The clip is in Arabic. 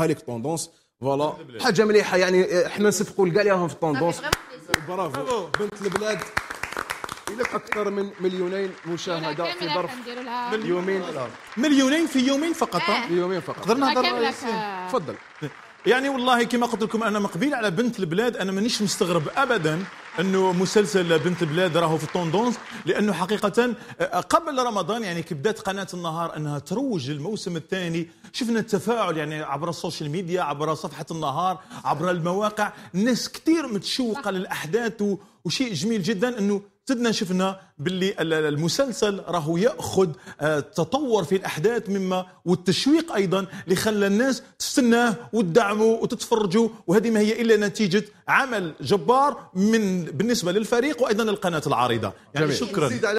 هاليك طوندونس فوالا حاجه مليحه يعني حنا نصفقوا لكاع ليهم في الطوندونس برافو بنت البلاد الى اكثر من مليونين مشاهده في ظرف يومين مليونين في يومين فقط في إيه. يومين فقط تفضل يعني والله كما قلت لكم انا مقبيل على بنت البلاد انا مانيش مستغرب ابدا انه مسلسل بنت البلاد راهو في التوندونس لانه حقيقه آه، قبل رمضان يعني كي بدات قناه النهار انها تروج للموسم الثاني شفنا التفاعل يعني عبر السوشيال ميديا عبر صفحه النهار عبر المواقع الناس كثير متشوقه للاحداث وشيء جميل جدا انه زدنا شفنا باللي المسلسل راهو ياخذ آه، تطور في الاحداث مما والتشويق ايضا اللي خلى الناس تستناه وتدعمه وتتفرجوا وهذه ما هي الا نتيجه عمل جبار من بالنسبه للفريق وايضا القناه العارضه يعني جميل. شكرا